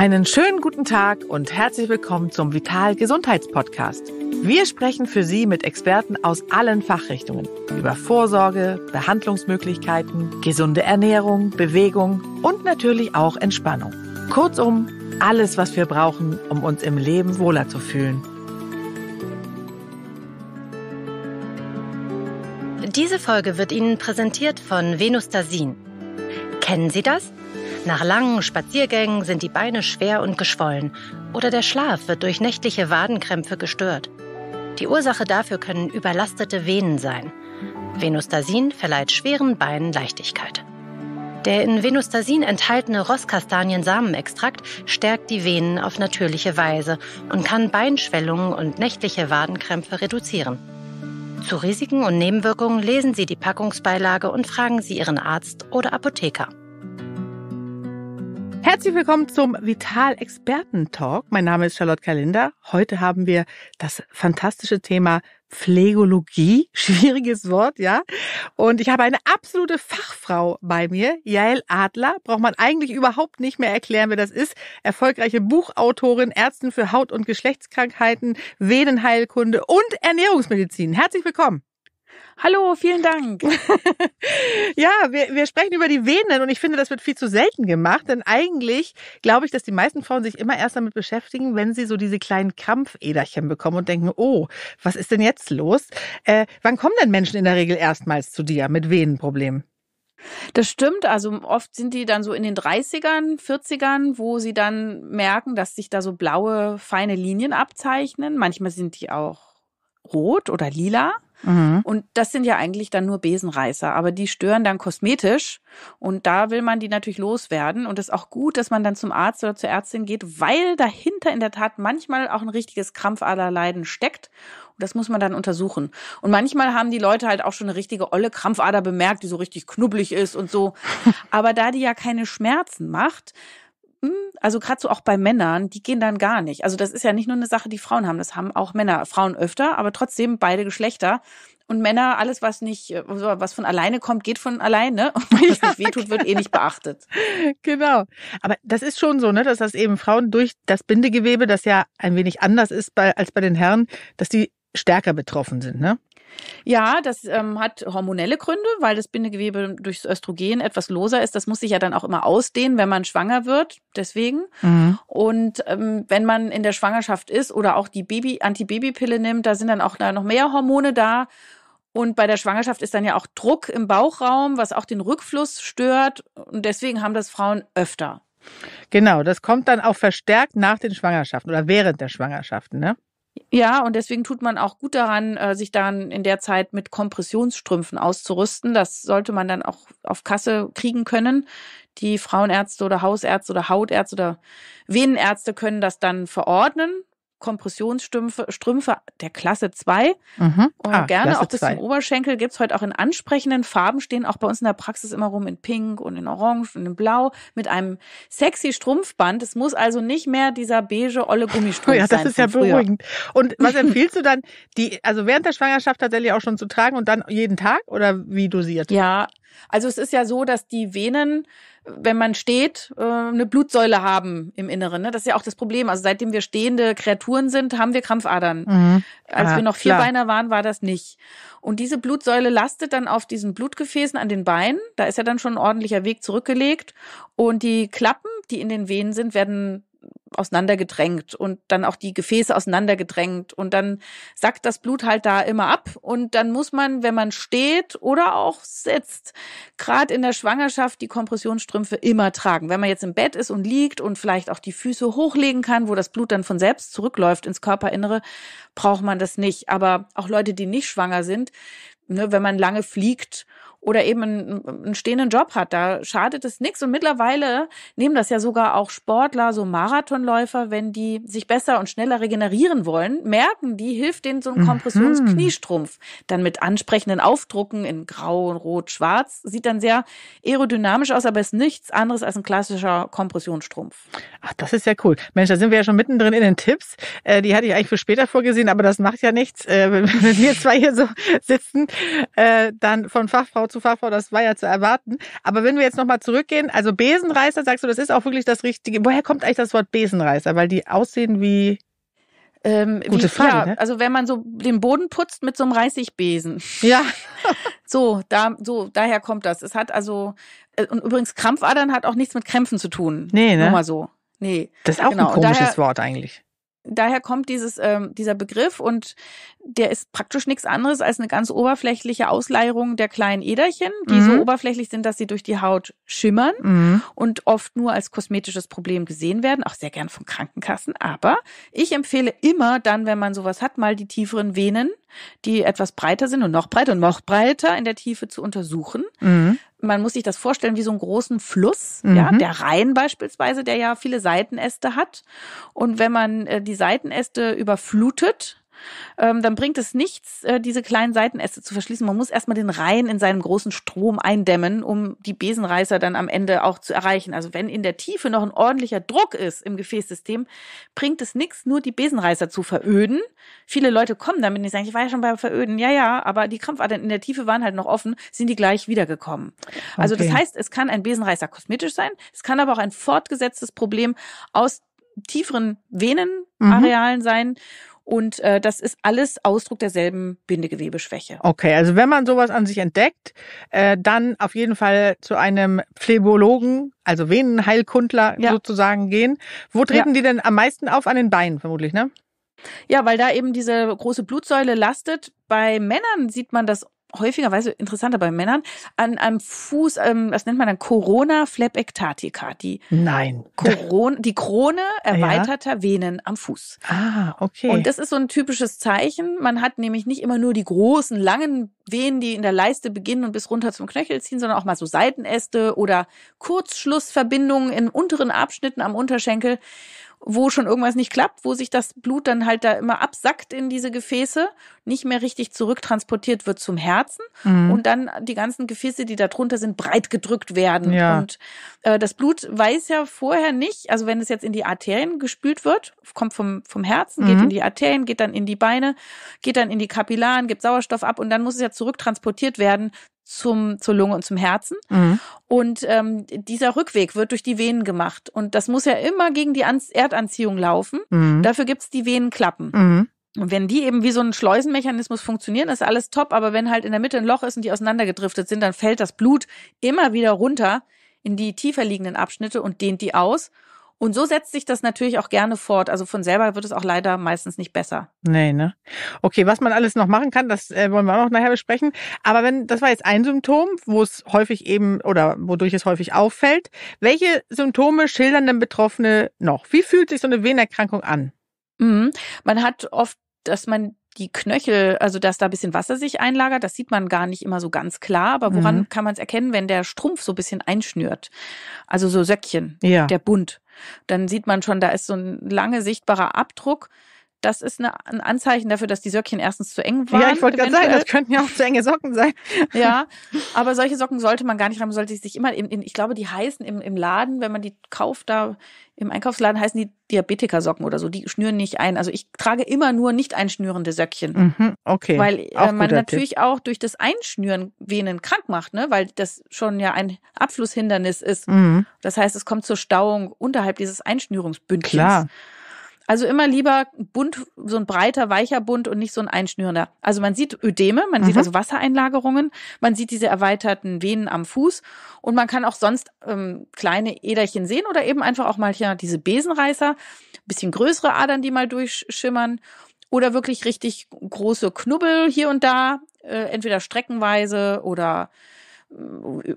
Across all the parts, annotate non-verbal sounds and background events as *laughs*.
Einen schönen guten Tag und herzlich willkommen zum Vital Gesundheitspodcast. Wir sprechen für Sie mit Experten aus allen Fachrichtungen über Vorsorge, Behandlungsmöglichkeiten, gesunde Ernährung, Bewegung und natürlich auch Entspannung. Kurzum, alles, was wir brauchen, um uns im Leben wohler zu fühlen. Diese Folge wird Ihnen präsentiert von Venustasin. Kennen Sie das? Nach langen Spaziergängen sind die Beine schwer und geschwollen oder der Schlaf wird durch nächtliche Wadenkrämpfe gestört. Die Ursache dafür können überlastete Venen sein. Venustasin verleiht schweren Beinen Leichtigkeit. Der in Venustasin enthaltene Rosskastaniensamenextrakt stärkt die Venen auf natürliche Weise und kann Beinschwellungen und nächtliche Wadenkrämpfe reduzieren. Zu Risiken und Nebenwirkungen lesen Sie die Packungsbeilage und fragen Sie Ihren Arzt oder Apotheker. Herzlich willkommen zum Vital Experten Talk. Mein Name ist Charlotte Kalinder. Heute haben wir das fantastische Thema Pflegologie. *laughs* Schwieriges Wort, ja. Und ich habe eine absolute Fachfrau bei mir, Jael Adler. Braucht man eigentlich überhaupt nicht mehr erklären, wer das ist. Erfolgreiche Buchautorin, Ärztin für Haut- und Geschlechtskrankheiten, Venenheilkunde und Ernährungsmedizin. Herzlich willkommen. Hallo, vielen Dank. *laughs* ja, wir, wir sprechen über die Venen und ich finde, das wird viel zu selten gemacht, denn eigentlich glaube ich, dass die meisten Frauen sich immer erst damit beschäftigen, wenn sie so diese kleinen Krampfederchen bekommen und denken, oh, was ist denn jetzt los? Äh, wann kommen denn Menschen in der Regel erstmals zu dir mit Venenproblemen? Das stimmt. Also oft sind die dann so in den 30ern, 40ern, wo sie dann merken, dass sich da so blaue, feine Linien abzeichnen. Manchmal sind die auch rot oder lila. Mhm. Und das sind ja eigentlich dann nur Besenreißer, aber die stören dann kosmetisch und da will man die natürlich loswerden und es ist auch gut, dass man dann zum Arzt oder zur Ärztin geht, weil dahinter in der Tat manchmal auch ein richtiges Krampfaderleiden steckt und das muss man dann untersuchen. Und manchmal haben die Leute halt auch schon eine richtige olle Krampfader bemerkt, die so richtig knubbelig ist und so, *laughs* aber da die ja keine Schmerzen macht, also gerade so auch bei Männern, die gehen dann gar nicht. Also das ist ja nicht nur eine Sache, die Frauen haben, das haben auch Männer, Frauen öfter, aber trotzdem beide Geschlechter. Und Männer, alles, was nicht, äh, was von alleine kommt, geht von alleine. *laughs* Und wenn es nicht wehtut, wird eh nicht beachtet. *laughs* Genau. Aber das ist schon so, ne, dass das eben Frauen durch das Bindegewebe, das ja ein wenig anders ist bei, als bei den Herren, dass die stärker betroffen sind, ne? Ja, das ähm, hat hormonelle Gründe, weil das Bindegewebe durchs Östrogen etwas loser ist. Das muss sich ja dann auch immer ausdehnen, wenn man schwanger wird. Deswegen. Mhm. Und ähm, wenn man in der Schwangerschaft ist oder auch die Baby Antibabypille nimmt, da sind dann auch noch mehr Hormone da. Und bei der Schwangerschaft ist dann ja auch Druck im Bauchraum, was auch den Rückfluss stört. Und deswegen haben das Frauen öfter. Genau, das kommt dann auch verstärkt nach den Schwangerschaften oder während der Schwangerschaften, ne? Ja, und deswegen tut man auch gut daran, äh, sich dann in der Zeit mit Kompressionsstrümpfen auszurüsten. Das sollte man dann auch auf Kasse kriegen können. Die Frauenärzte oder Hausärzte oder Hautärzte oder Venenärzte können das dann verordnen. Kompressionsstrümpfe Strümpfe der Klasse 2 mhm. und ah, gerne Klasse auch bis zum Oberschenkel gibt's heute auch in ansprechenden Farben, stehen auch bei uns in der Praxis immer rum in Pink und in Orange und in Blau mit einem sexy Strumpfband. Es muss also nicht mehr dieser beige olle Gummistrumpf sein. *laughs* Oh Ja, das ist ja früher. beruhigend. Und was *laughs* empfiehlst du dann, die, also während der Schwangerschaft tatsächlich auch schon zu tragen und dann jeden Tag oder wie dosiert? Ja, also es ist ja so, dass die Venen wenn man steht, äh, eine Blutsäule haben im Inneren. Ne? Das ist ja auch das Problem. Also seitdem wir stehende Kreaturen sind, haben wir Krampfadern. Mhm. Als ja, wir noch Vierbeiner klar. waren, war das nicht. Und diese Blutsäule lastet dann auf diesen Blutgefäßen an den Beinen. Da ist ja dann schon ein ordentlicher Weg zurückgelegt. Und die Klappen, die in den Venen sind, werden auseinandergedrängt und dann auch die Gefäße auseinandergedrängt und dann sackt das Blut halt da immer ab und dann muss man, wenn man steht oder auch sitzt, gerade in der Schwangerschaft die Kompressionsstrümpfe immer tragen. Wenn man jetzt im Bett ist und liegt und vielleicht auch die Füße hochlegen kann, wo das Blut dann von selbst zurückläuft ins Körperinnere, braucht man das nicht. Aber auch Leute, die nicht schwanger sind, ne, wenn man lange fliegt oder eben einen, einen stehenden Job hat. Da schadet es nichts. Und mittlerweile nehmen das ja sogar auch Sportler, so Marathonläufer, wenn die sich besser und schneller regenerieren wollen, merken, die hilft denen so ein Kompressionskniestrumpf. Mhm. Dann mit ansprechenden Aufdrucken in Grau, Rot, Schwarz. Sieht dann sehr aerodynamisch aus, aber ist nichts anderes als ein klassischer Kompressionsstrumpf. Ach, das ist ja cool. Mensch, da sind wir ja schon mittendrin in den Tipps. Äh, die hatte ich eigentlich für später vorgesehen, aber das macht ja nichts. Äh, *laughs* wenn wir zwei hier so sitzen, äh, dann von Fachfrau zu Fachfrau, das war ja zu erwarten. Aber wenn wir jetzt nochmal zurückgehen, also Besenreißer, sagst du, das ist auch wirklich das Richtige. Woher kommt eigentlich das Wort Besenreißer? Weil die aussehen wie ähm, Gute wie, Frage. Ja, ne? Also wenn man so den Boden putzt mit so einem Reißigbesen. Ja. *laughs* so, da, so, daher kommt das. Es hat also, äh, und übrigens Krampfadern hat auch nichts mit Krämpfen zu tun. Nee, ne? Nur mal so. Nee. Das ist auch genau. ein komisches daher, Wort eigentlich daher kommt dieses, ähm, dieser Begriff und der ist praktisch nichts anderes als eine ganz oberflächliche Ausleierung der kleinen Äderchen, die mhm. so oberflächlich sind, dass sie durch die Haut schimmern mhm. und oft nur als kosmetisches Problem gesehen werden, auch sehr gern von Krankenkassen. Aber ich empfehle immer dann, wenn man sowas hat, mal die tieferen Venen, die etwas breiter sind und noch breiter und noch breiter in der Tiefe zu untersuchen. Mhm man muss sich das vorstellen wie so einen großen Fluss, mhm. ja, der Rhein beispielsweise, der ja viele Seitenäste hat. Und wenn man äh, die Seitenäste überflutet, ähm, dann bringt es nichts, äh, diese kleinen Seitenäste zu verschließen. Man muss erstmal den Reihen in seinem großen Strom eindämmen, um die Besenreißer dann am Ende auch zu erreichen. Also wenn in der Tiefe noch ein ordentlicher Druck ist im Gefäßsystem, bringt es nichts, nur die Besenreißer zu veröden. Viele Leute kommen damit nicht sagen, ich war ja schon beim Veröden. Ja, ja, aber die Krampfadern in der Tiefe waren halt noch offen, sind die gleich wiedergekommen. Also das heißt, es kann ein Besenreißer kosmetisch sein, es kann aber auch ein fortgesetztes Problem aus tieferen Venenarealen mhm. sein und äh, das ist alles Ausdruck derselben Bindegewebeschwäche. Okay, also wenn man sowas an sich entdeckt, äh, dann auf jeden Fall zu einem Phlebologen, also Venenheilkundler ja. sozusagen gehen. Wo treten ja. die denn am meisten auf? An den Beinen vermutlich, ne? Ja, weil da eben diese große Blutsäule lastet. Bei Männern sieht man das häufigerweise interessanter bei Männern, an einem Fuß, ähm, das nennt man dann Corona flebectatica, die Nein. Corona, die Krone *laughs* erweiterter ja. Venen am Fuß. Ah, okay. Und das ist so ein typisches Zeichen. Man hat nämlich nicht immer nur die großen, langen Venen, die in der Leiste beginnen und bis runter zum Knöchel ziehen, sondern auch mal so Seitenäste oder Kurzschlussverbindungen in unteren Abschnitten am Unterschenkel wo schon irgendwas nicht klappt, wo sich das Blut dann halt da immer absackt in diese Gefäße, nicht mehr richtig zurücktransportiert wird zum Herzen mhm. und dann die ganzen Gefäße, die da drunter sind, breit gedrückt werden. Ja. Und äh, das Blut weiß ja vorher nicht, also wenn es jetzt in die Arterien gespült wird, kommt vom, vom Herzen, mhm. geht in die Arterien, geht dann in die Beine, geht dann in die Kapillaren, gibt Sauerstoff ab und dann muss es ja zurücktransportiert werden zum, zur Lunge und zum Herzen. Mhm. Und ähm, dieser Rückweg wird durch die Venen gemacht. Und das muss ja immer gegen die An Erdanziehung laufen. Mhm. Dafür gibt's die Venenklappen. Mhm. Und wenn die eben wie so ein Schleusenmechanismus funktionieren, ist alles top. Aber wenn halt in der Mitte ein Loch ist und die auseinandergedriftet sind, dann fällt das Blut immer wieder runter in die tiefer liegenden Abschnitte und dehnt die aus. Und so setzt sich das natürlich auch gerne fort. Also von selber wird es auch leider meistens nicht besser. Nee, ne? Okay, was man alles noch machen kann, das äh, wollen wir auch noch nachher besprechen. Aber wenn, das war jetzt ein Symptom, wo es häufig eben oder wodurch es häufig auffällt. Welche Symptome schildern denn Betroffene noch? Wie fühlt sich so eine Venerkrankung an? Mhm. Man hat oft, dass man die Knöchel, also dass da ein bisschen Wasser sich einlagert, das sieht man gar nicht immer so ganz klar. Aber woran mhm. kann man es erkennen, wenn der Strumpf so ein bisschen einschnürt? Also so Söckchen, ja. der Bund. Dann sieht man schon, da ist so ein lange sichtbarer Abdruck das ist eine, ein Anzeichen dafür, dass die Söckchen erstens zu eng waren. Ja, ich wollte gerade sagen, das könnten ja auch zu enge Socken sein. *laughs* ja, aber solche Socken sollte man gar nicht haben. sollte sich immer, in, in, ich glaube, die heißen im, im Laden, wenn man die kauft, da im Einkaufsladen heißen die Diabetikersocken oder so. Die schnüren nicht ein. Also ich trage immer nur nicht einschnürende Söckchen. Mhm, okay. Weil äh, man natürlich Tipp. auch durch das Einschnüren Venen krank macht, ne? Weil das schon ja ein Abflusshindernis ist. Mhm. Das heißt, es kommt zur Stauung unterhalb dieses Einschnürungsbündchens. Klar. Also immer lieber bunt, so ein breiter, weicher Bund und nicht so ein einschnürender. Also man sieht Ödeme, man mhm. sieht also Wassereinlagerungen, man sieht diese erweiterten Venen am Fuß und man kann auch sonst ähm, kleine Äderchen sehen oder eben einfach auch mal hier diese Besenreißer, bisschen größere Adern, die mal durchschimmern oder wirklich richtig große Knubbel hier und da, äh, entweder streckenweise oder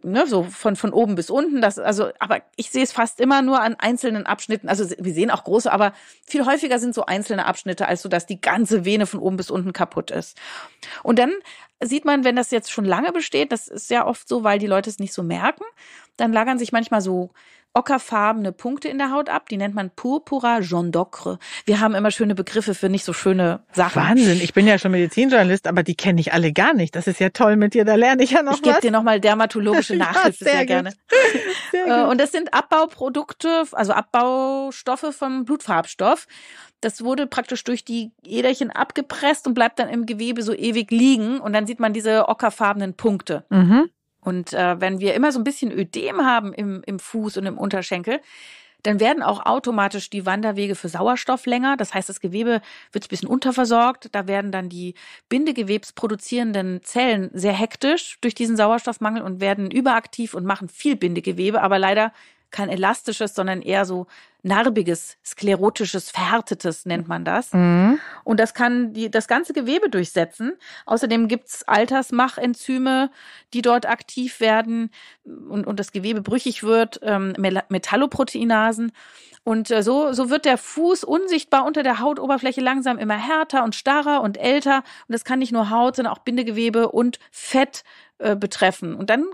ne, so von, von oben bis unten. Das, also, aber ich sehe es fast immer nur an einzelnen Abschnitten. Also wir sehen auch große, aber viel häufiger sind so einzelne Abschnitte, als so, dass die ganze Vene von oben bis unten kaputt ist. Und dann sieht man, wenn das jetzt schon lange besteht, das ist ja oft so, weil die Leute es nicht so merken, dann lagern sich manchmal so ockerfarbene Punkte in der Haut ab, die nennt man Purpura jaune d'ocre. Wir haben immer schöne Begriffe für nicht so schöne Sachen. Wahnsinn, ich bin ja schon Medizinjournalist, aber die kenne ich alle gar nicht. Das ist ja toll mit dir, da lerne ich ja noch ich was. Ich gebe dir nochmal dermatologische Nachrichten *laughs* ja, sehr, sehr gerne. *laughs* Sehr äh, Und das sind Abbauprodukte, also Abbaustoffe vom Blutfarbstoff. Das wurde praktisch durch die Äderchen abgepresst und bleibt dann im Gewebe so ewig liegen und dann sieht man diese ockerfarbenen Punkte. Mhm. Und äh, wenn wir immer so ein bisschen Ödem haben im, im Fuß und im Unterschenkel, dann werden auch automatisch die Wanderwege für Sauerstoff länger. Das heißt, das Gewebe wird ein bisschen unterversorgt. Da werden dann die bindegewebsproduzierenden Zellen sehr hektisch durch diesen Sauerstoffmangel und werden überaktiv und machen viel Bindegewebe, aber leider kein elastisches, sondern eher so narbiges, sklerotisches, verhärtetes nennt man das. Mhm. Und das kann die, das ganze Gewebe durchsetzen. Außerdem gibt's Altersmachenzyme, die dort aktiv werden und, und das Gewebe brüchig wird, ähm, Metalloproteinasen. Und äh, so, so wird der Fuß unsichtbar unter der Hautoberfläche langsam immer härter und starrer und älter. Und das kann nicht nur Haut, sondern auch Bindegewebe und Fett äh, betreffen. Und dann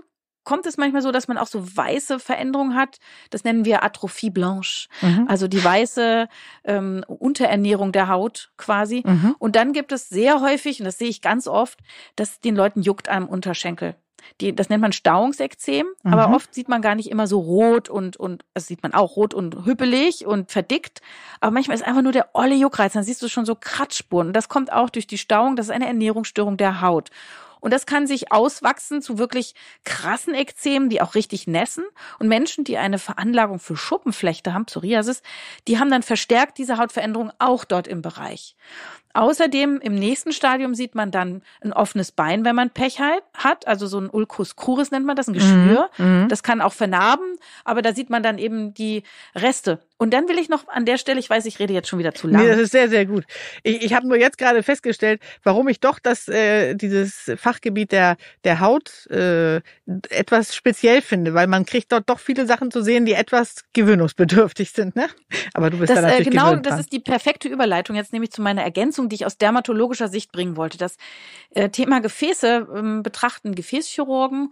kommt es manchmal so, dass man auch so weiße Veränderungen hat. Das nennen wir Atrophie blanche. Mhm. Also die weiße ähm, Unterernährung der Haut quasi. Mhm. Und dann gibt es sehr häufig, und das sehe ich ganz oft, dass den Leuten juckt am Unterschenkel. Die, das nennt man Stauungsekzem, mhm. aber oft sieht man gar nicht immer so rot und, und das sieht man auch rot und hüppelig und verdickt. Aber manchmal ist einfach nur der olle Juckreiz, dann siehst du schon so Kratzspuren. Und das kommt auch durch die Stauung, das ist eine Ernährungsstörung der Haut. Und das kann sich auswachsen zu wirklich krassen Ekzemen, die auch richtig nässen. Und Menschen, die eine Veranlagung für Schuppenflechte haben, Psoriasis, die haben dann verstärkt diese Hautveränderung auch dort im Bereich. Außerdem im nächsten Stadium sieht man dann ein offenes Bein, wenn man Pech halt hat, also so ein Ulcus curis nennt man das, ein mhm, Geschwür. Mhm. Das kann auch vernarben, aber da sieht man dann eben die Reste. Und dann will ich noch an der Stelle, ich weiß, ich rede jetzt schon wieder zu lange. Nee, das ist sehr, sehr gut. Ich, ich habe nur jetzt gerade festgestellt, warum ich doch das, äh, dieses Fachgebiet der, der Haut äh, etwas speziell finde, weil man kriegt dort doch viele Sachen zu sehen, die etwas gewöhnungsbedürftig sind. Ne? Aber du bist das, da äh, natürlich äh, Genau, das ist die perfekte Überleitung. Jetzt nehme ich zu meiner Ergänzung Ergänzung, die ich aus dermatologischer Sicht bringen wollte. Das äh, Thema Gefäße ähm, betrachten Gefäßchirurgen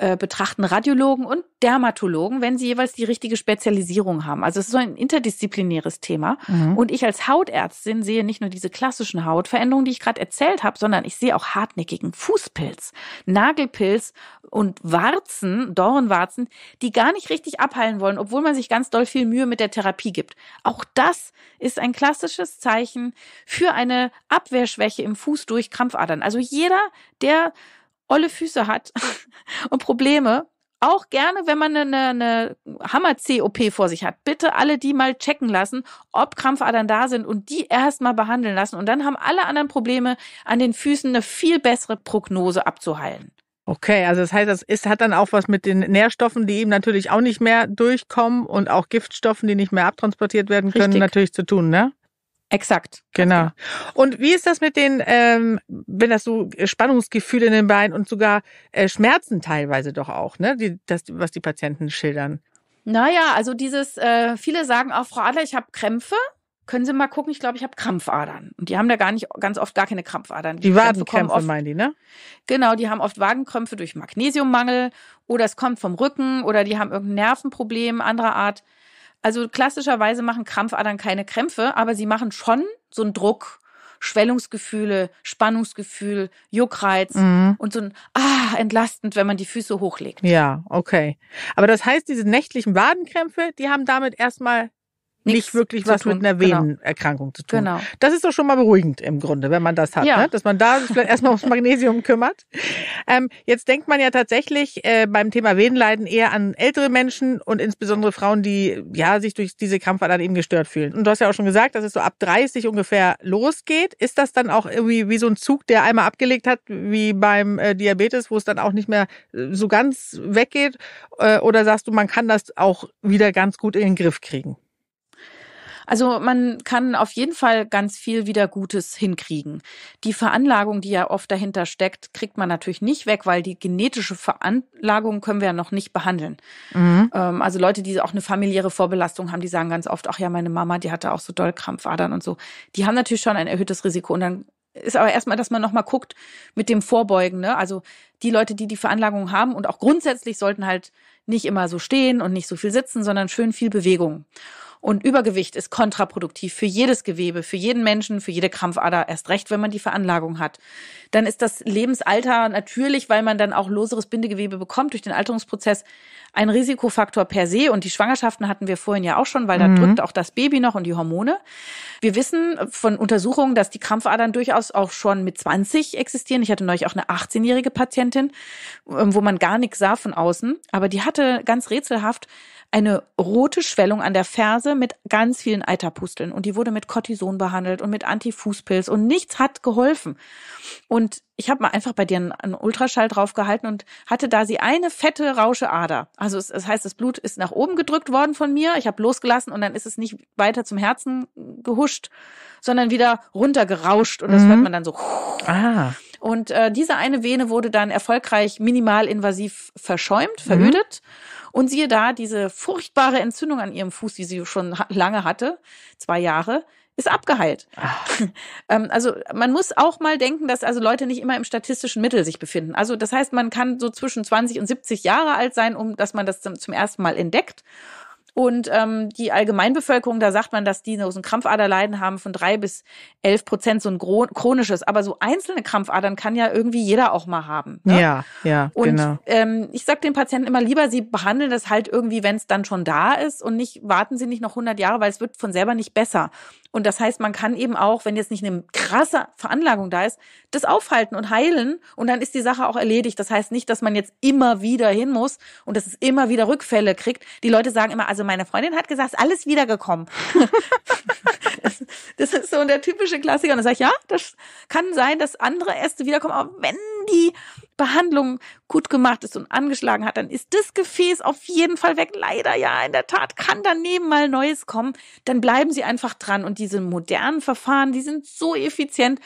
äh, betrachten Radiologen und Dermatologen, wenn sie jeweils die richtige Spezialisierung haben. Also es ist so ein interdisziplinäres Thema. Mhm. Und ich als Hautärztin sehe nicht nur diese klassischen Hautveränderungen, die ich gerade erzählt habe, sondern ich sehe auch hartnäckigen Fußpilz, Nagelpilz und Warzen, Dornwarzen, die gar nicht richtig abheilen wollen, obwohl man sich ganz doll viel Mühe mit der Therapie gibt. Auch das ist ein klassisches Zeichen für eine Abwehrschwäche im Fuß durch Krampfadern. Also jeder, der olle Füße hat *laughs* und Probleme, auch gerne, wenn man eine, eine hammer c vor sich hat, bitte alle die mal checken lassen, ob Krampfadern da sind und die erstmal behandeln lassen. Und dann haben alle anderen Probleme an den Füßen eine viel bessere Prognose abzuheilen. Okay, also das heißt, das ist, hat dann auch was mit den Nährstoffen, die eben natürlich auch nicht mehr durchkommen und auch Giftstoffen, die nicht mehr abtransportiert werden können, Richtig. natürlich zu tun, ne? Exakt. Genau. genau. Und wie ist das mit den, ähm, wenn das so Spannungsgefühle in den Beinen und sogar äh, Schmerzen teilweise doch auch, ne? Die, das, was die Patienten schildern. Naja, also dieses, äh, viele sagen auch, Frau Adler, ich habe Krämpfe. Können Sie mal gucken, ich glaube, ich habe Krampfadern. Und die haben da gar nicht ganz oft gar keine Krampfadern. Die, die Wadenkrämpfe oft, meinen die, ne? Genau, die haben oft Wadenkrämpfe durch Magnesiummangel oder es kommt vom Rücken oder die haben irgendein Nervenproblem anderer Art. Also klassischerweise machen Krampfadern keine Krämpfe, aber sie machen schon so einen Druck, Schwellungsgefühle, Spannungsgefühl, Juckreiz mhm. und so ein Ah, entlastend, wenn man die Füße hochlegt. Ja, okay. Aber das heißt, diese nächtlichen Wadenkrämpfe, die haben damit erstmal nicht wirklich was mit einer Venenerkrankung genau. zu tun. Genau. Das ist doch schon mal beruhigend im Grunde, wenn man das hat, ja. ne? dass man da sich vielleicht erstmal ums Magnesium kümmert. Ähm, jetzt denkt man ja tatsächlich äh, beim Thema Venenleiden eher an ältere Menschen und insbesondere Frauen, die ja sich durch diese Krampfadern eben gestört fühlen. Und du hast ja auch schon gesagt, dass es so ab 30 ungefähr losgeht. Ist das dann auch irgendwie wie so ein Zug, der einmal abgelegt hat, wie beim äh, Diabetes, wo es dann auch nicht mehr äh, so ganz weggeht? Äh, oder sagst du, man kann das auch wieder ganz gut in den Griff kriegen? Also man kann auf jeden Fall ganz viel wieder Gutes hinkriegen. Die Veranlagung, die ja oft dahinter steckt, kriegt man natürlich nicht weg, weil die genetische Veranlagung können wir ja noch nicht behandeln. Mhm. Ähm, also Leute, die auch eine familiäre Vorbelastung haben, die sagen ganz oft, ach ja, meine Mama, die hatte auch so Dollkrampfadern und so. Die haben natürlich schon ein erhöhtes Risiko und dann ist aber erstmal, dass man nochmal guckt mit dem Vorbeugen. Ne? Also die Leute, die die Veranlagung haben und auch grundsätzlich sollten halt nicht immer so stehen und nicht so viel sitzen, sondern schön viel Bewegung. Und Übergewicht ist kontraproduktiv für jedes Gewebe, für jeden Menschen, für jede Krampfader, erst recht, wenn man die Veranlagung hat. Dann ist das Lebensalter natürlich, weil man dann auch loseres Bindegewebe bekommt durch den Alterungsprozess, ein Risikofaktor per se. Und die Schwangerschaften hatten wir vorhin ja auch schon, weil mhm. da drückt auch das Baby noch und die Hormone. Wir wissen von Untersuchungen, dass die Krampfadern durchaus auch schon mit 20 existieren. Ich hatte neulich auch eine 18-jährige Patientin, ähm, wo man gar nichts sah von außen, aber die hatte ganz rätselhaft eine rote Schwellung an der Ferse mit ganz vielen Eiterpusteln und die wurde mit Cortison behandelt und mit Antifußpilz und nichts hat geholfen. Und ich habe mal einfach bei dir einen, Ultraschall draufgehalten und hatte da sie eine fette Rauscheader. Also es, es heißt, das Blut ist nach oben gedrückt worden von mir. Ich habe losgelassen und dann ist es nicht weiter zum Herzen gehuscht, sondern wieder runtergerauscht und das hört mhm. man dann so. Ah. Und äh, diese eine Vene wurde dann erfolgreich minimalinvasiv verschäumt, verödet. Mhm. Und siehe da, diese furchtbare Entzündung an ihrem Fuß, die sie schon lange hatte, zwei Jahre, ist abgeheilt. *laughs* Ähm, also man muss auch mal denken, dass also Leute nicht immer im statistischen Mittel sich befinden. Also das heißt, man kann so zwischen 20 und 70 Jahre alt sein, um dass man das zum, zum ersten Mal entdeckt. Und ähm, die Allgemeinbevölkerung, da sagt man, dass die so ein Krampfaderleiden haben von drei bis elf Prozent, so ein chronisches. Aber so einzelne Krampfadern kann ja irgendwie jeder auch mal haben. Ne? Ja, ja. Und genau. ähm, ich sag den Patienten immer lieber, sie behandeln das halt irgendwie, wenn es dann schon da ist und nicht warten sie nicht noch 100 Jahre, weil es wird von selber nicht besser. Und das heißt, man kann eben auch, wenn jetzt nicht eine krasse Veranlagung da ist, das aufhalten und heilen und dann ist die Sache auch erledigt. Das heißt nicht, dass man jetzt immer wieder hin muss und dass es immer wieder Rückfälle kriegt. Die Leute sagen immer, also meine Freundin hat gesagt, ist alles wiedergekommen. *laughs* das, ist so der typische Klassiker. Und dann sage ich, ja, das kann sein, dass andere Äste wiederkommen, aber wenn die Behandlung gut gemacht ist und angeschlagen hat, dann ist das Gefäß auf jeden Fall weg. Leider ja, in der Tat kann daneben mal Neues kommen. Dann bleiben sie einfach dran. Und diese modernen Verfahren, die sind so effizient.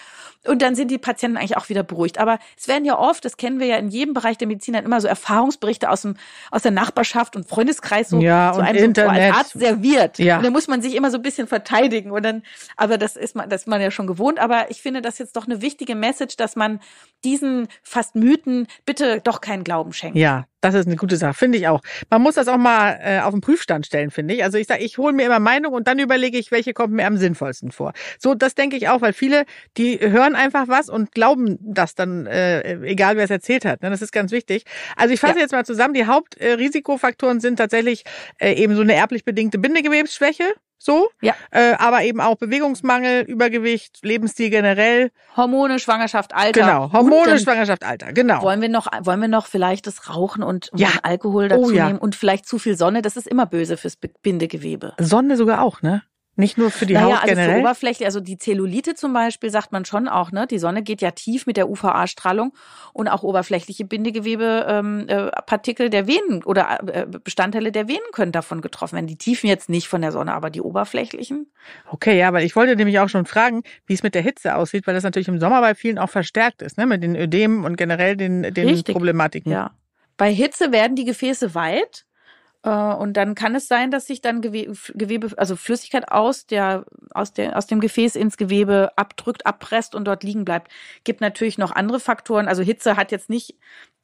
Und dann sind die Patienten eigentlich auch wieder beruhigt. Aber es werden ja oft, das kennen wir ja in jedem Bereich der Medizin, dann immer so Erfahrungsberichte aus, dem, aus der Nachbarschaft und Freundeskreis so, ja, so einem Internet. So als Arzt serviert. Ja. Und da muss man sich immer so ein bisschen verteidigen. Und dann, aber das ist man, das ist man ja schon gewohnt. Aber ich finde das jetzt doch eine wichtige Message, dass man diesen fast mythen Leuten bitte doch keinen Glauben schenkt. Ja, das ist eine gute Sache, finde ich auch. Man muss das auch mal äh, auf den Prüfstand stellen, finde ich. Also ich sage, ich hole mir immer Meinung und dann überlege ich, welche kommt mir am sinnvollsten vor. So, das denke ich auch, weil viele, die hören einfach was und glauben das dann, äh, egal wer es erzählt hat. Ne? Das ist ganz wichtig. Also ich fasse ja. jetzt mal zusammen, die Hauptrisikofaktoren äh, sind tatsächlich äh, eben so eine erblich bedingte Bindegewebsschwäche, so. Ja. Äh, aber eben auch Bewegungsmangel, Übergewicht, Lebensstil generell. Hormone, Schwangerschaft, Alter. Genau. Hormone, Schwangerschaft, Alter. Genau. Wollen wir noch, wollen wir noch vielleicht das Rauchen und, ja. Alkohol dazu oh, ja. nehmen und vielleicht zu viel Sonne? Das ist immer böse fürs Bindegewebe. Sonne sogar auch, ne? Nicht nur für die naja, Haut also generell. Für Oberfläche, also die Zellulite zum Beispiel sagt man schon auch, ne? Die Sonne geht ja tief mit der UVA-Strahlung und auch oberflächliche Bindegewebepartikel ähm, äh, der Venen oder äh, Bestandteile der Venen können davon getroffen werden. Die tiefen jetzt nicht von der Sonne, aber die oberflächlichen. Okay, ja, weil ich wollte nämlich auch schon fragen, wie es mit der Hitze aussieht, weil das natürlich im Sommer bei vielen auch verstärkt ist, ne? Mit den Ödemen und generell den, den Richtig. Problematiken. Ja. Bei Hitze werden die Gefäße weit äh, und dann kann es sein, dass sich dann Gewebe, also Flüssigkeit aus der, aus der, aus dem Gefäß ins Gewebe abdrückt, abpresst und dort liegen bleibt. Gibt natürlich noch andere Faktoren. Also Hitze hat jetzt nicht,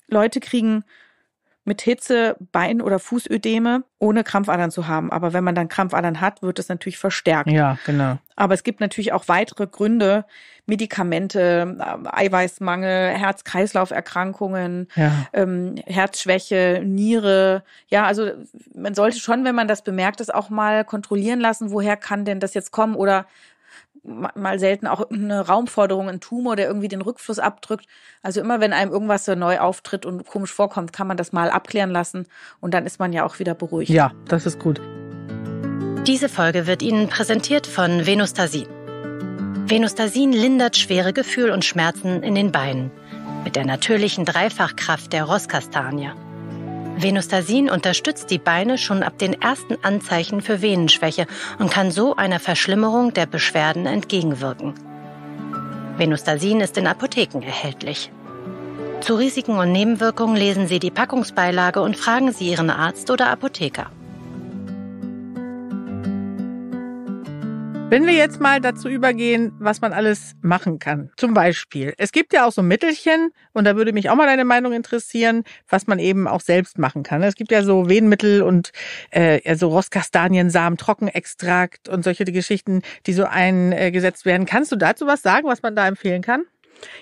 Leute kriegen mit Hitze Bein- oder Fußödeme, ohne Krampfadern zu haben. Aber wenn man dann Krampfadern hat, wird es natürlich verstärkt. Ja, genau. Aber es gibt natürlich auch weitere Gründe, Medikamente, äh, Eiweißmangel, Herz-Kreislauf-Erkrankungen, ja. ähm, Herzschwäche, Niere. Ja, also man sollte schon, wenn man das bemerkt, es auch mal kontrollieren lassen, woher kann denn das jetzt kommen oder mal selten auch eine Raumforderung, ein Tumor, der irgendwie den Rückfluss abdrückt. Also immer, wenn einem irgendwas so neu auftritt und komisch vorkommt, kann man das mal abklären lassen und dann ist man ja auch wieder beruhigt. Ja, das ist gut. Diese Folge wird Ihnen präsentiert von Venustasin. Venustasin lindert schwere Gefühl und Schmerzen in den Beinen mit der natürlichen Dreifachkraft der Rosskastanie. Venustasin unterstützt die Beine schon ab den ersten Anzeichen für Venenschwäche und kann so einer Verschlimmerung der Beschwerden entgegenwirken. Venustasin ist in Apotheken erhältlich. Zu Risiken und Nebenwirkungen lesen Sie die Packungsbeilage und fragen Sie Ihren Arzt oder Apotheker. Wenn wir jetzt mal dazu übergehen, was man alles machen kann. Zum Beispiel, es gibt ja auch so Mittelchen, und da würde mich auch mal deine Meinung interessieren, was man eben auch selbst machen kann. Es gibt ja so Wehenmittel und äh, ja, so Rostkastaniensamen, Trockenextrakt und solche Geschichten, die so eingesetzt werden. Kannst du dazu was sagen, was man da empfehlen kann?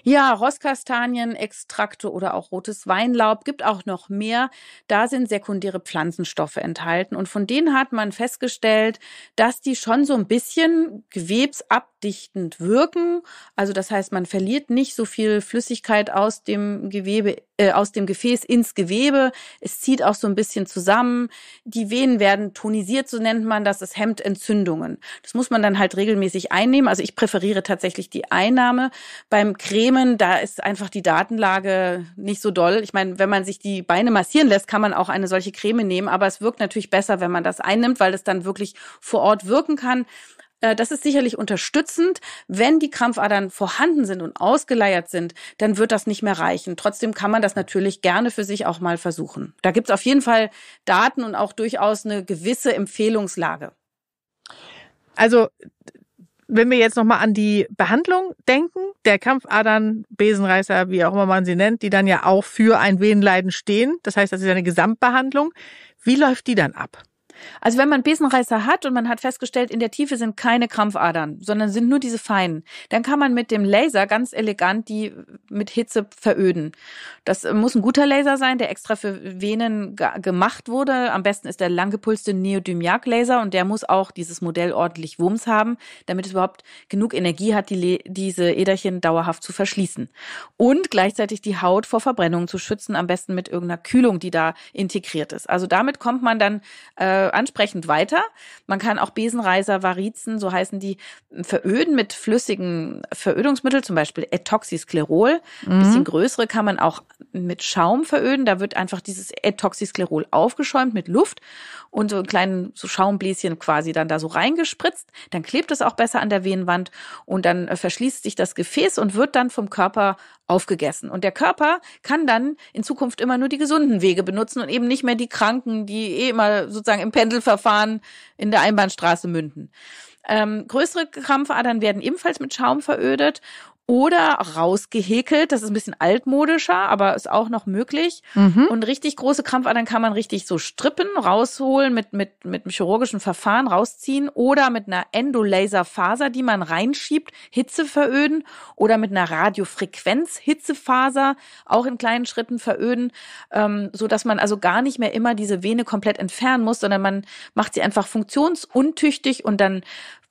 Ja, Rosskastanien, Extrakte oder auch rotes Weinlaub gibt auch noch mehr. Da sind sekundäre Pflanzenstoffe enthalten und von denen hat man festgestellt, dass die schon so ein bisschen Gewebsab abdichtend wirken. Also das heißt, man verliert nicht so viel Flüssigkeit aus dem Gewebe, äh, aus dem Gefäß ins Gewebe. Es zieht auch so ein bisschen zusammen. Die Venen werden tonisiert, so nennt man das. Es hemmt Entzündungen. Das muss man dann halt regelmäßig einnehmen. Also ich präferiere tatsächlich die Einnahme. Beim Cremen, da ist einfach die Datenlage nicht so doll. Ich meine, wenn man sich die Beine massieren lässt, kann man auch eine solche Creme nehmen. Aber es wirkt natürlich besser, wenn man das einnimmt, weil es dann wirklich vor Ort wirken kann. Äh, das ist sicherlich unterstützend. Wenn die Krampfadern vorhanden sind und ausgeleiert sind, dann wird das nicht mehr reichen. Trotzdem kann man das natürlich gerne für sich auch mal versuchen. Da gibt es auf jeden Fall Daten und auch durchaus eine gewisse Empfehlungslage. Also wenn wir jetzt nochmal an die Behandlung denken, der Kampfadern, Besenreißer, wie auch immer man sie nennt, die dann ja auch für ein Wehenleiden stehen, das heißt, das ist eine Gesamtbehandlung. Wie läuft die dann ab? Also wenn man Besenreißer hat und man hat festgestellt, in der Tiefe sind keine Krampfadern, sondern sind nur diese feinen, dann kann man mit dem Laser ganz elegant die mit Hitze veröden. Das muss ein guter Laser sein, der extra für Venen gemacht wurde. Am besten ist der langgepulste Neodymiac-Laser und der muss auch dieses Modell ordentlich Wumms haben, damit es überhaupt genug Energie hat, die diese Äderchen dauerhaft zu verschließen. Und gleichzeitig die Haut vor Verbrennungen zu schützen, am besten mit irgendeiner Kühlung, die da integriert ist. Also damit kommt man dann äh, ansprechend weiter. Man kann auch Besenreiser, Varizen, so heißen die, veröden mit flüssigen Verödungsmitteln, zum Beispiel Etoxysklerol. Mhm. Ein bisschen größere kann man auch mit Schaum veröden. Da wird einfach dieses Etoxysklerol aufgeschäumt mit Luft und so kleinen so Schaumbläschen quasi dann da so reingespritzt. Dann klebt es auch besser an der Venenwand und dann äh, verschließt sich das Gefäß und wird dann vom Körper aufgegessen. Und der Körper kann dann in Zukunft immer nur die gesunden Wege benutzen und eben nicht mehr die Kranken, die eh immer sozusagen im Pendelverfahren in der Einbahnstraße münden. Ähm, größere Krampfadern werden ebenfalls mit Schaum verödet oder rausgehäkelt. Das ist ein bisschen altmodischer, aber ist auch noch möglich. Mhm. Und richtig große Krampfadern kann man richtig so strippen, rausholen, mit, mit, mit einem chirurgischen Verfahren rausziehen oder mit einer Endolaserfaser, die man reinschiebt, Hitze veröden oder mit einer Radiofrequenz Hitzefaser auch in kleinen Schritten veröden, ähm, so dass man also gar nicht mehr immer diese Vene komplett entfernen muss, sondern man macht sie einfach funktionsuntüchtig und dann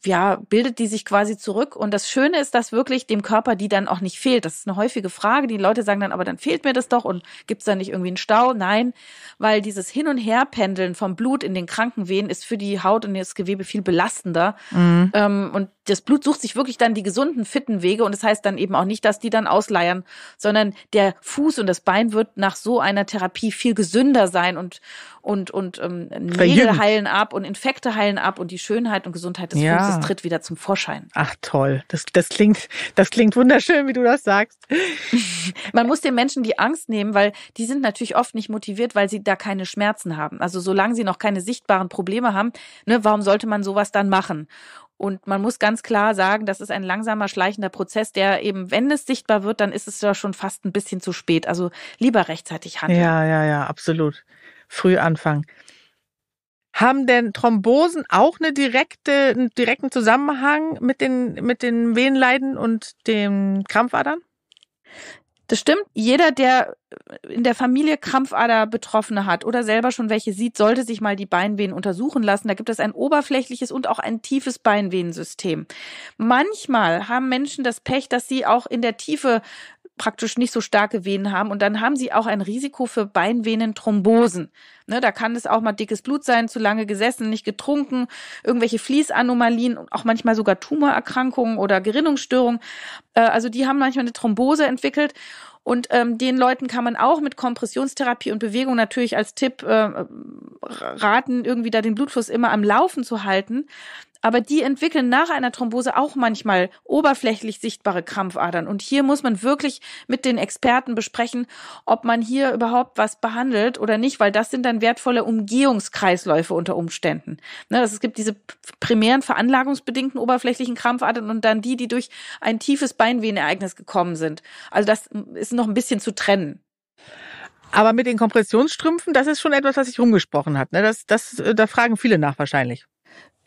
ja, bildet die sich quasi zurück. Und das Schöne ist, dass wirklich dem Körper die dann auch nicht fehlt. Das ist eine häufige Frage. Die Leute sagen dann, aber dann fehlt mir das doch und gibt's da nicht irgendwie einen Stau? Nein, weil dieses Hin- und Herpendeln vom Blut in den Krankenvenen ist für die Haut und das Gewebe viel belastender. Mhm. Ähm, und das Blut sucht sich wirklich dann die gesunden, fitten Wege. Und das heißt dann eben auch nicht, dass die dann ausleiern, sondern der Fuß und das Bein wird nach so einer Therapie viel gesünder sein und, und, und ähm, Nägel heilen ab und Infekte heilen ab und die Schönheit und Gesundheit des ja. Fußes das tritt wieder zum Vorschein. Ach toll, das, das, klingt, das klingt wunderschön, wie du das sagst. *laughs* Man muss den Menschen die Angst nehmen, weil die sind natürlich oft nicht motiviert, weil sie da keine Schmerzen haben. Also solange sie noch keine sichtbaren Probleme haben, ne, warum sollte man sowas dann machen? Und man muss ganz klar sagen, das ist ein langsamer, schleichender Prozess, der eben, wenn es sichtbar wird, dann ist es ja schon fast ein bisschen zu spät. Also lieber rechtzeitig handeln. Ja, ja, ja, absolut. Früh anfangen. Haben denn Thrombosen auch eine direkte, einen direkten Zusammenhang mit den, mit den Venenleiden und den Krampfadern? Das stimmt. Jeder, der in der Familie Krampfader Betroffene hat oder selber schon welche sieht, sollte sich mal die Beinvenen untersuchen lassen. Da gibt es ein oberflächliches und auch ein tiefes Beinvenensystem. Manchmal haben Menschen das Pech, dass sie auch in der Tiefe praktisch nicht so starke Venen haben. Und dann haben sie auch ein Risiko für Beinvenenthrombosen. Ne, da kann es auch mal dickes Blut sein, zu lange gesessen, nicht getrunken, irgendwelche Fließanomalien, auch manchmal sogar Tumorerkrankungen oder Gerinnungsstörungen. Äh, also die haben manchmal eine Thrombose entwickelt. Und ähm, den Leuten kann man auch mit Kompressionstherapie und Bewegung natürlich als Tipp äh, raten, irgendwie da den Blutfluss immer am Laufen zu halten aber die entwickeln nach einer Thrombose auch manchmal oberflächlich sichtbare Krampfadern. Und hier muss man wirklich mit den Experten besprechen, ob man hier überhaupt was behandelt oder nicht, weil das sind dann wertvolle Umgehungskreisläufe unter Umständen. Ne, also es gibt diese primären veranlagungsbedingten oberflächlichen Krampfadern und dann die, die durch ein tiefes Beinvenenereignis gekommen sind. Also das ist noch ein bisschen zu trennen. Aber mit den Kompressionsstrümpfen, das ist schon etwas, was sich rumgesprochen hat. Ne? Das, das, äh, da fragen viele nach wahrscheinlich.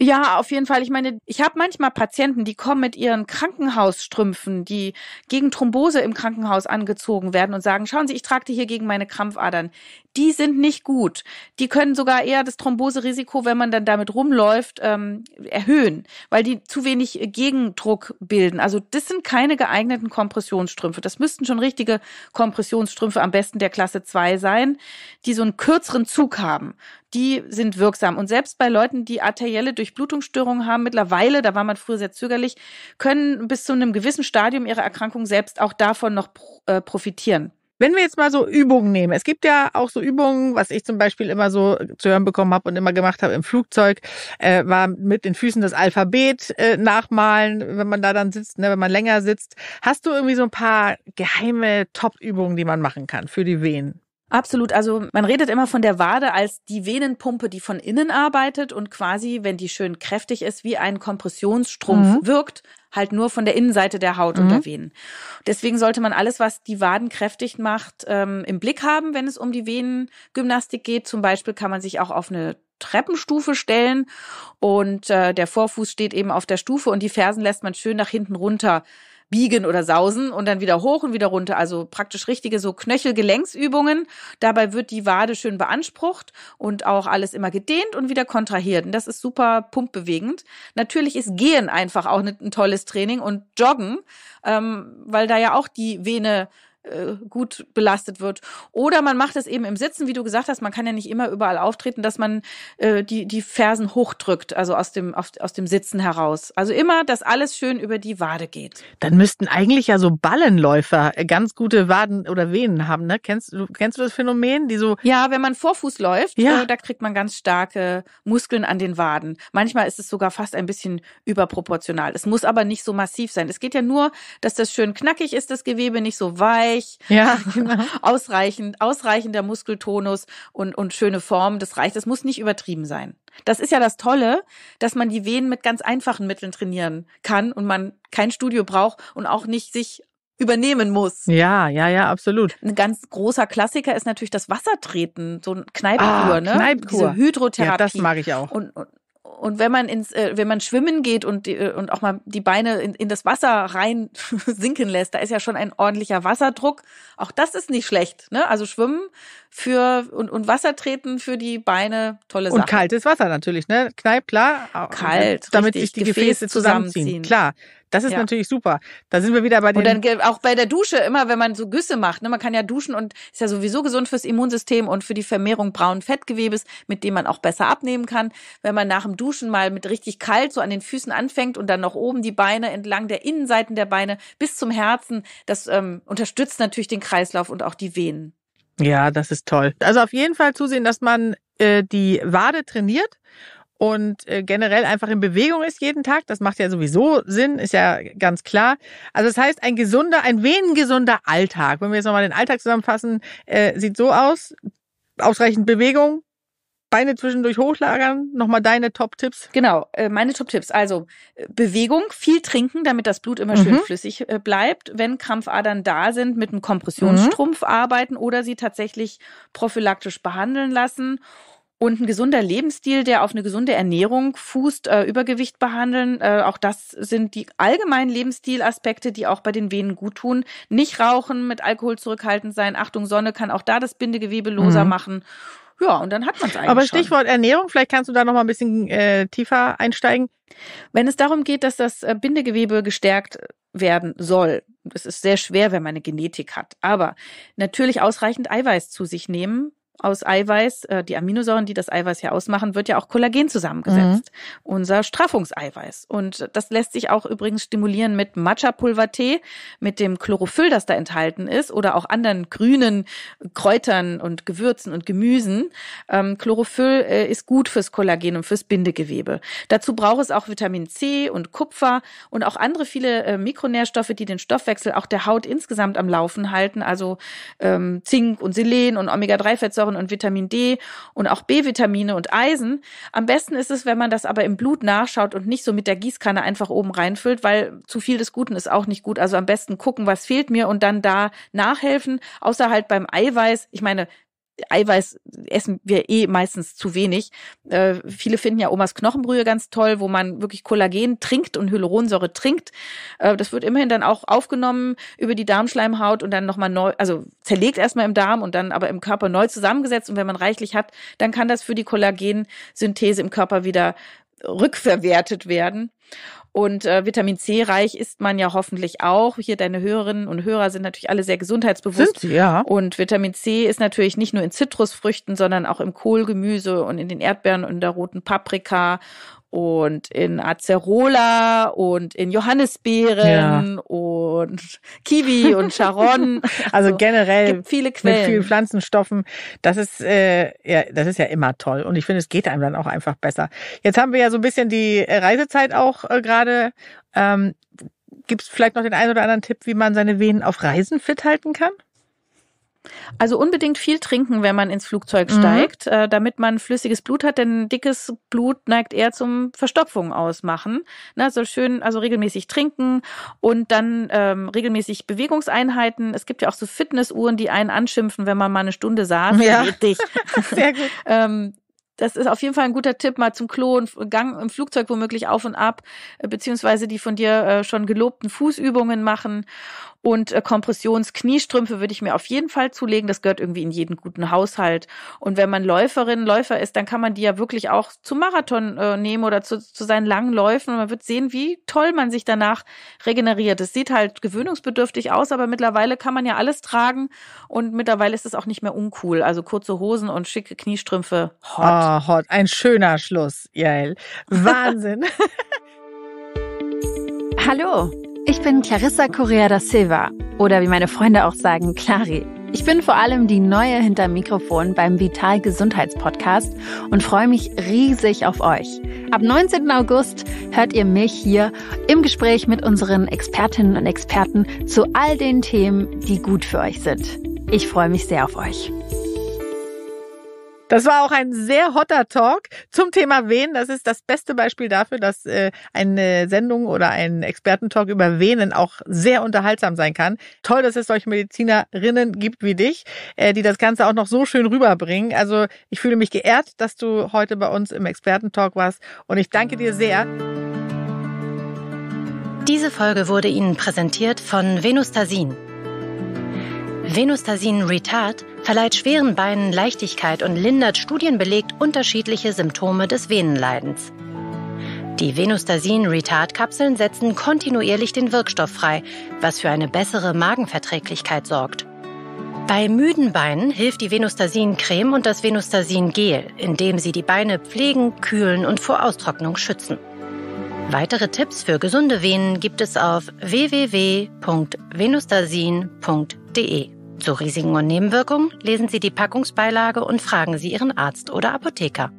Ja, auf jeden Fall. Ich meine, ich habe manchmal Patienten, die kommen mit ihren Krankenhausstrümpfen, die gegen Thrombose im Krankenhaus angezogen werden und sagen, schauen Sie, ich trage die hier gegen meine Krampfadern. Die sind nicht gut. Die können sogar eher das Thromboserisiko, wenn man dann damit rumläuft, ähm, erhöhen, weil die zu wenig äh, Gegendruck bilden. Also das sind keine geeigneten Kompressionsstrümpfe. Das müssten schon richtige Kompressionsstrümpfe am besten der Klasse 2 sein, die so einen kürzeren Zug haben. Die sind wirksam. Und selbst bei Leuten, die arterielle durch Durchblutungsstörungen haben mittlerweile, da war man früher sehr zögerlich, können bis zu einem gewissen Stadium ihrer Erkrankung selbst auch davon noch äh, profitieren. Wenn wir jetzt mal so Übungen nehmen, es gibt ja auch so Übungen, was ich zum Beispiel immer so zu hören bekommen habe und immer gemacht habe im Flugzeug, äh, war mit den Füßen das Alphabet äh, nachmalen, wenn man da dann sitzt, ne, wenn man länger sitzt. Hast du irgendwie so ein paar geheime Top-Übungen, die man machen kann für die Wehen? Absolut. Also man redet immer von der Wade als die Venenpumpe, die von innen arbeitet und quasi, wenn die schön kräftig ist, wie ein Kompressionsstrumpf mhm. wirkt, halt nur von der Innenseite der Haut mhm. der Venen. Deswegen sollte man alles, was die Waden kräftig macht, ähm, im Blick haben, wenn es um die Venengymnastik geht. Zum Beispiel kann man sich auch auf eine Treppenstufe stellen und äh, der Vorfuß steht eben auf der Stufe und die Fersen lässt man schön nach hinten runter biegen oder sausen und dann wieder hoch und wieder runter. Also praktisch richtige so Knöchelgelenksübungen. Dabei wird die Wade schön beansprucht und auch alles immer gedehnt und wieder kontrahiert. Und das ist super pumpbewegend. Natürlich ist Gehen einfach auch ne, ein tolles Training und Joggen, ähm, weil da ja auch die Vene äh, gut belastet wird. Oder man macht es eben im Sitzen, wie du gesagt hast, man kann ja nicht immer überall auftreten, dass man äh, die, die Fersen hochdrückt, also aus dem, auf, aus dem Sitzen heraus. Also immer, dass alles schön über die Wade geht. Dann müssten eigentlich ja so Ballenläufer ganz gute Waden oder Venen haben, ne? Kennst du, kennst du das Phänomen, die so? Ja, wenn man Vorfuß läuft, ja. äh, da kriegt man ganz starke Muskeln an den Waden. Manchmal ist es sogar fast ein bisschen überproportional. Es muss aber nicht so massiv sein. Es geht ja nur, dass das schön knackig ist, das Gewebe, nicht so weit Weich. Ja, *laughs* genau. Ausreichend, ausreichender Muskeltonus und, und schöne Form. Das reicht. Das muss nicht übertrieben sein. Das ist ja das Tolle, dass man die Venen mit ganz einfachen Mitteln trainieren kann und man kein Studio braucht und auch nicht sich übernehmen muss. Ja, ja, ja, absolut. Ein ganz großer Klassiker ist natürlich das Wassertreten, so ein Kneippkur, ah, ne? Kneippkur. Diese Hydrotherapie. Ja, das mag ich auch. Und, und und wenn man ins, äh, wenn man schwimmen geht und, äh, und auch mal die Beine in, in das Wasser rein *laughs* sinken lässt, da ist ja schon ein ordentlicher Wasserdruck. Auch das ist nicht schlecht. Ne? Also schwimmen für und, und Wasser treten für die Beine. Tolle Sache. Und kaltes Wasser natürlich, ne? Kneipp, klar. Kalt. Damit richtig. sich die Gefäße zusammenziehen. zusammenziehen. Klar. Das ist ja. natürlich super. Da sind wir wieder bei den. Und dann auch bei der Dusche, immer wenn man so Güsse macht, ne? man kann ja duschen und ist ja sowieso gesund fürs Immunsystem und für die Vermehrung braunen Fettgewebes, mit dem man auch besser abnehmen kann. Wenn man nach dem Duschen mal mit richtig kalt so an den Füßen anfängt und dann noch oben die Beine entlang der Innenseiten der Beine bis zum Herzen, das ähm, unterstützt natürlich den Kreislauf und auch die Venen. Ja, das ist toll. Also auf jeden Fall zusehen, dass man äh, die Wade trainiert und äh, generell einfach in Bewegung ist jeden Tag. Das macht ja sowieso Sinn, ist ja ganz klar. Also das heißt, ein gesunder, ein venengesunder Alltag. Wenn wir jetzt nochmal den Alltag zusammenfassen, äh, sieht so aus. Ausreichend Bewegung, Beine zwischendurch hochlagern. Nochmal deine Top-Tipps. Genau, äh, meine Top-Tipps. Also äh, Bewegung, viel trinken, damit das Blut immer mhm. schön flüssig äh, bleibt. Wenn Krampfadern da sind, mit einem Kompressionsstrumpf mhm. arbeiten oder sie tatsächlich prophylaktisch behandeln lassen. Und ein gesunder Lebensstil, der auf eine gesunde Ernährung fußt, äh, Übergewicht behandeln, äh, auch das sind die allgemeinen Lebensstilaspekte, die auch bei den Venen gut tun. Nicht rauchen, mit Alkohol zurückhaltend sein, Achtung, Sonne kann auch da das Bindegewebe loser mhm. machen ja, und dann hat man es eigentlich. Aber Stichwort schon. Ernährung, vielleicht kannst du da noch mal ein bisschen äh, tiefer einsteigen. Wenn es darum geht, dass das äh, Bindegewebe gestärkt werden soll, das ist sehr schwer, wenn man eine Genetik hat, aber natürlich ausreichend Eiweiß zu sich nehmen, aus Eiweiß, äh, die Aminosäuren, die das Eiweiß ja ausmachen, wird ja auch Kollagen zusammengesetzt. Mhm. Unser Straffungseiweiß. Und das lässt sich auch übrigens stimulieren mit Matcha-Pulvertee, mit dem Chlorophyll, das da enthalten ist, oder auch anderen grünen Kräutern und Gewürzen und Gemüsen. Ähm, Chlorophyll äh, ist gut fürs Kollagen und fürs Bindegewebe. Dazu braucht es auch Vitamin C und Kupfer und auch andere viele äh, Mikronährstoffe, die den Stoffwechsel auch der Haut insgesamt am Laufen halten, also ähm, Zink und Selen und Omega-3-Fettsäuren Aminosäuren und Vitamin D und auch B-Vitamine und Eisen. Am besten ist es, wenn man das aber im Blut nachschaut und nicht so mit der Gießkanne einfach oben reinfüllt, weil zu viel des Guten ist auch nicht gut. Also am besten gucken, was fehlt mir und dann da nachhelfen, außer halt beim Eiweiß. Ich meine, Eiweiß essen wir eh meistens zu wenig. Äh, viele finden ja Omas Knochenbrühe ganz toll, wo man wirklich Kollagen trinkt und Hyaluronsäure trinkt. Äh, das wird immerhin dann auch aufgenommen über die Darmschleimhaut und dann nochmal neu, also zerlegt erstmal im Darm und dann aber im Körper neu zusammengesetzt. Und wenn man reichlich hat, dann kann das für die Kollagensynthese im Körper wieder rückverwertet werden. Und äh, Vitamin C reich ist man ja hoffentlich auch. Hier deine Hörerinnen und Hörer sind natürlich alle sehr gesundheitsbewusst. Sind sie, ja. Und Vitamin C ist natürlich nicht nur in Zitrusfrüchten, sondern auch im Kohlgemüse und in den Erdbeeren und der roten Paprika und in Acerola und in Johannisbeeren ja. und Kiwi und Charon. *laughs* also, also, generell gibt viele Quellen. mit vielen Pflanzenstoffen. Das ist äh, ja, das ist ja immer toll und ich finde, es geht einem dann auch einfach besser. Jetzt haben wir ja so ein bisschen die äh, Reisezeit auch äh, gerade. Ähm, Gibt es vielleicht noch den einen oder anderen Tipp, wie man seine Venen auf Reisen fit halten kann? Also unbedingt viel trinken, wenn man ins Flugzeug mhm. steigt, mhm. äh, damit man flüssiges Blut hat, denn dickes Blut neigt eher zum Verstopfung ausmachen. Na, so schön, also regelmäßig trinken und dann ähm, regelmäßig Bewegungseinheiten. Es gibt ja auch so Fitnessuhren, die einen anschimpfen, wenn man mal eine Stunde saß. Ja, richtig. *laughs* Sehr gut. *laughs* ähm, das ist auf jeden Fall ein guter Tipp, mal zum Klo und Gang im Flugzeug womöglich auf und ab, äh, beziehungsweise die von dir äh, schon gelobten Fußübungen machen und äh, Kompressionskniestrümpfe würde ich mir auf jeden Fall zulegen. Das gehört irgendwie in jeden guten Haushalt. Und wenn man Läuferin, Läufer ist, dann kann man die ja wirklich auch zum Marathon äh, nehmen oder zu, zu seinen langen Läufen. Und man wird sehen, wie toll man sich danach regeneriert. Es sieht halt gewöhnungsbedürftig aus, aber mittlerweile kann man ja alles tragen. Und mittlerweile ist es auch nicht mehr uncool. Also kurze Hosen und schicke Kniestrümpfe. Hot. Oh, hot. Ein schöner Schluss, Jael. *laughs* Wahnsinn. *laughs* Hallo, ich bin Clarissa Correa da Silva oder wie meine Freunde auch sagen, Clari. Ich bin vor allem die Neue hinterm Mikrofon beim Vital Gesundheits Podcast und freue mich riesig auf euch. Ab 19. August hört ihr mich hier im Gespräch mit unseren Expertinnen und Experten zu all den Themen, die gut für euch sind. Ich freue mich sehr auf euch. Das war auch ein sehr hotter Talk zum Thema Venen. Das ist das beste Beispiel dafür, dass äh, eine Sendung oder ein Expertentalk über Venen auch sehr unterhaltsam sein kann. Toll, dass es solche Medizinerinnen gibt wie dich, äh, die das Ganze auch noch so schön rüberbringen. Also ich fühle mich geehrt, dass du heute bei uns im Expertentalk warst und ich danke dir sehr. Diese Folge wurde Ihnen präsentiert von Venustasin. Venustasin Retard verleiht schweren Beinen Leichtigkeit und lindert studienbelegt unterschiedliche Symptome des Venenleidens. Die Venustasin-Retard-Kapseln setzen kontinuierlich den Wirkstoff frei, was für eine bessere Magenverträglichkeit sorgt. Bei müden Beinen hilft die Venustasin-Creme und das Venustasin-Gel, indem sie die Beine pflegen, kühlen und vor Austrocknung schützen. Weitere Tipps für gesunde Venen gibt es auf www.venustasin.de. Zu Risiken und Nebenwirkungen lesen Sie die Packungsbeilage und fragen Sie Ihren Arzt oder Apotheker.